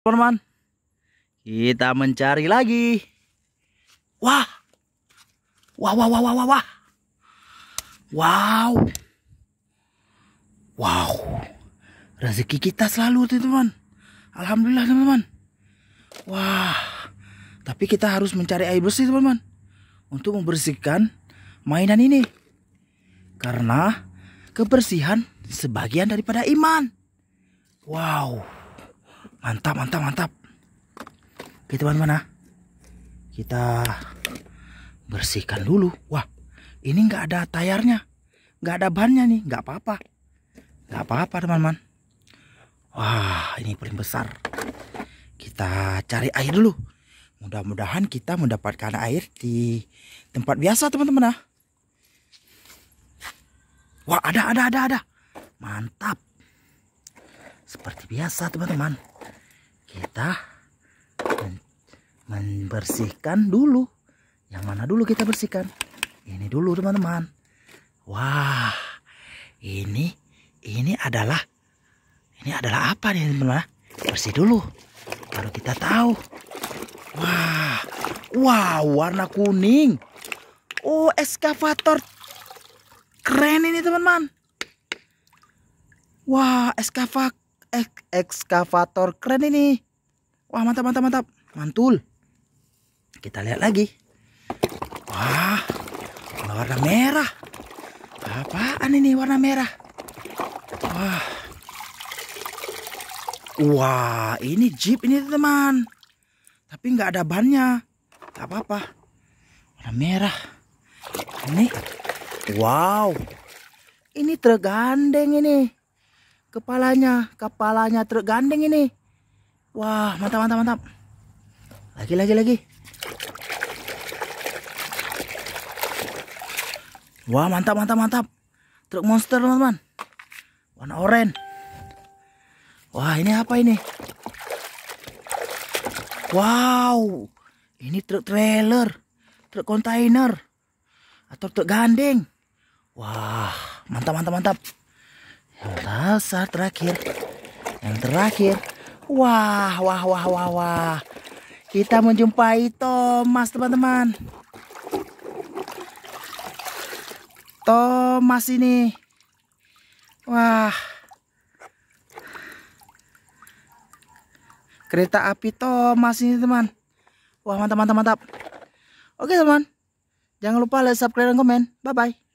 teman-teman. Kita mencari lagi. Wah. Wah, wah, wah, wah, wah, wah. Wow. Wow. Rezeki kita selalu, teman-teman. Alhamdulillah, teman-teman. Wah. Tapi kita harus mencari air bersih, teman-teman. Untuk membersihkan mainan ini. Karena kebersihan sebagian daripada iman. Wow mantap mantap mantap oke teman-teman ah. kita bersihkan dulu wah ini nggak ada tayarnya nggak ada bannya nih nggak apa-apa nggak apa-apa teman-teman wah ini paling besar kita cari air dulu mudah-mudahan kita mendapatkan air di tempat biasa teman-teman ah. wah ada ada ada ada mantap seperti biasa teman-teman kita membersihkan dulu yang mana dulu kita bersihkan ini dulu teman-teman wah ini ini adalah ini adalah apa nih teman-teman bersih dulu baru kita tahu wah wah warna kuning oh eskavator keren ini teman-teman wah eskavator ek ekskavator keren ini wah mantap mantap mantap mantul kita lihat lagi wah warna merah apaan ini warna merah wah wah ini jeep ini teman tapi nggak ada bannya Tidak apa-apa warna merah ini wow ini tergandeng ini Kepalanya, kepalanya truk gandeng ini. Wah, mantap, mantap, mantap. Lagi, lagi, lagi. Wah, mantap, mantap, mantap. Truk monster, teman-teman. Warna oranye. Wah, ini apa ini? Wow. Ini truk trailer, truk kontainer atau truk gandeng. Wah, mantap, mantap, mantap. Rasa terakhir. Yang terakhir. Wah, wah, wah, wah, wah. Kita menjumpai Thomas, teman-teman. Thomas ini. Wah. Kereta api Thomas ini, teman. Wah, mantap, mantap, mantap. Oke, teman. Jangan lupa like, subscribe, dan komen. Bye-bye.